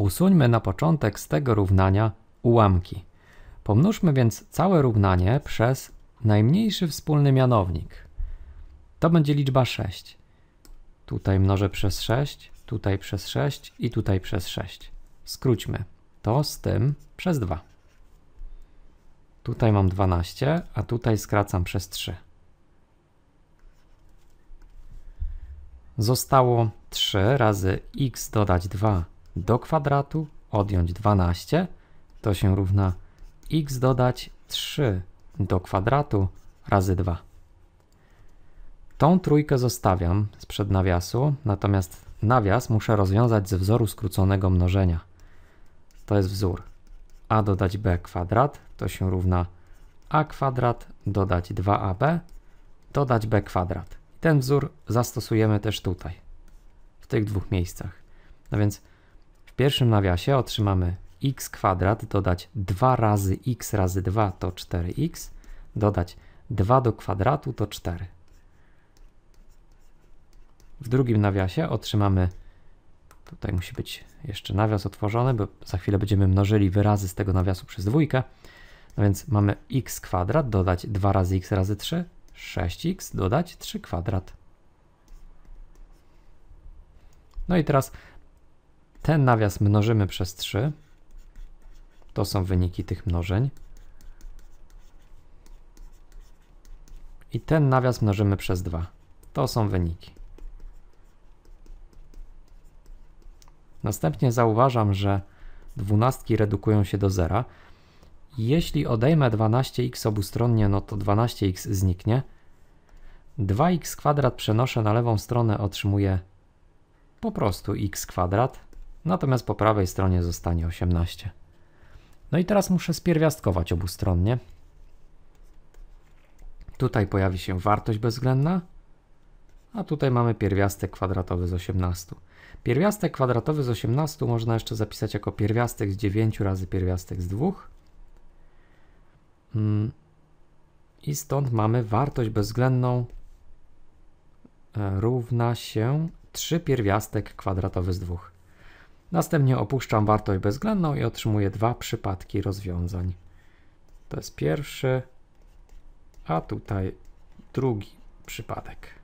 Usuńmy na początek z tego równania ułamki. Pomnóżmy więc całe równanie przez najmniejszy wspólny mianownik. To będzie liczba 6. Tutaj mnożę przez 6, tutaj przez 6 i tutaj przez 6. Skróćmy to z tym przez 2. Tutaj mam 12, a tutaj skracam przez 3. Zostało 3 razy x dodać 2 do kwadratu, odjąć 12, to się równa x dodać 3 do kwadratu razy 2. Tą trójkę zostawiam przed nawiasu, natomiast nawias muszę rozwiązać ze wzoru skróconego mnożenia. To jest wzór a dodać b kwadrat to się równa a kwadrat dodać 2ab dodać b kwadrat. Ten wzór zastosujemy też tutaj, w tych dwóch miejscach. No więc pierwszym nawiasie otrzymamy x kwadrat dodać 2 razy x razy 2 to 4x, dodać 2 do kwadratu to 4. W drugim nawiasie otrzymamy, tutaj musi być jeszcze nawias otworzony, bo za chwilę będziemy mnożyli wyrazy z tego nawiasu przez dwójkę. No więc mamy x kwadrat dodać 2 razy x razy 3, 6x dodać 3 kwadrat. No i teraz ten nawias mnożymy przez 3. To są wyniki tych mnożeń. I ten nawias mnożymy przez 2. To są wyniki. Następnie zauważam, że dwunastki redukują się do zera. Jeśli odejmę 12x obustronnie, no to 12x zniknie. 2x kwadrat przenoszę na lewą stronę, otrzymuję po prostu x kwadrat natomiast po prawej stronie zostanie 18. No i teraz muszę spierwiastkować obustronnie. Tutaj pojawi się wartość bezwzględna, a tutaj mamy pierwiastek kwadratowy z 18. Pierwiastek kwadratowy z 18 można jeszcze zapisać jako pierwiastek z 9 razy pierwiastek z 2. Mm. I stąd mamy wartość bezwzględną e, równa się 3 pierwiastek kwadratowy z 2. Następnie opuszczam wartość bezwzględną i otrzymuję dwa przypadki rozwiązań. To jest pierwszy, a tutaj drugi przypadek.